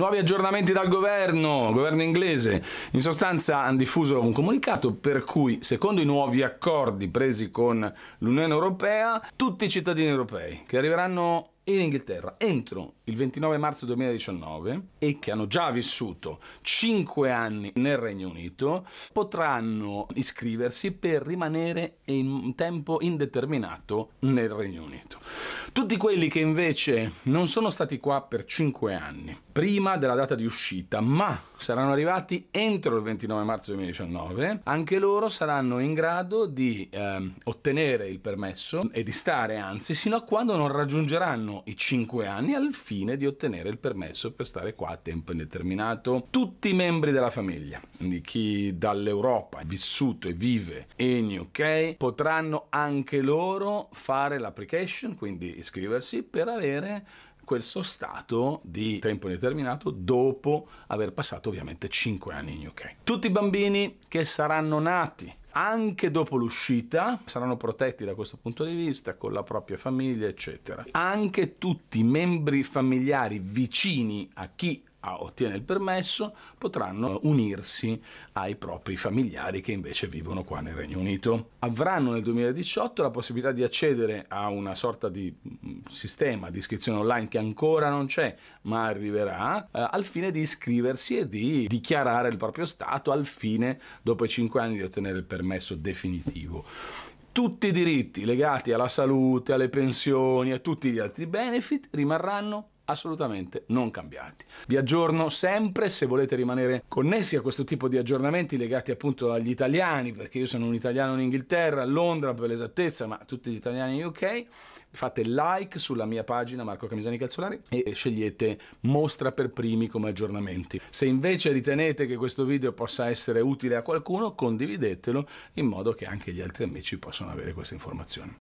Nuovi aggiornamenti dal governo, governo inglese. In sostanza hanno diffuso un comunicato per cui, secondo i nuovi accordi presi con l'Unione Europea, tutti i cittadini europei che arriveranno in Inghilterra entro il 29 marzo 2019 e che hanno già vissuto 5 anni nel Regno Unito potranno iscriversi per rimanere in tempo indeterminato nel Regno Unito. Tutti quelli che invece non sono stati qua per 5 anni prima della data di uscita ma saranno arrivati entro il 29 marzo 2019 anche loro saranno in grado di eh, ottenere il permesso e di stare anzi sino a quando non raggiungeranno superano i 5 anni al fine di ottenere il permesso per stare qua a tempo indeterminato. Tutti i membri della famiglia, quindi chi dall'Europa è vissuto e vive in UK, potranno anche loro fare l'application, quindi iscriversi per avere questo stato di tempo indeterminato dopo aver passato ovviamente 5 anni in UK. Tutti i bambini che saranno nati anche dopo l'uscita saranno protetti da questo punto di vista con la propria famiglia eccetera anche tutti i membri familiari vicini a chi ottiene il permesso, potranno unirsi ai propri familiari che invece vivono qua nel Regno Unito. Avranno nel 2018 la possibilità di accedere a una sorta di mm, sistema di iscrizione online che ancora non c'è, ma arriverà, eh, al fine di iscriversi e di dichiarare il proprio stato al fine, dopo i 5 anni, di ottenere il permesso definitivo tutti i diritti legati alla salute, alle pensioni e a tutti gli altri benefit rimarranno assolutamente non cambiati. Vi aggiorno sempre se volete rimanere connessi a questo tipo di aggiornamenti legati appunto agli italiani, perché io sono un italiano in Inghilterra, a Londra per l'esattezza, ma tutti gli italiani in UK. Fate like sulla mia pagina Marco Camisani Calzolari e scegliete mostra per primi come aggiornamenti. Se invece ritenete che questo video possa essere utile a qualcuno, condividetelo in modo che anche gli altri amici possano avere queste informazioni.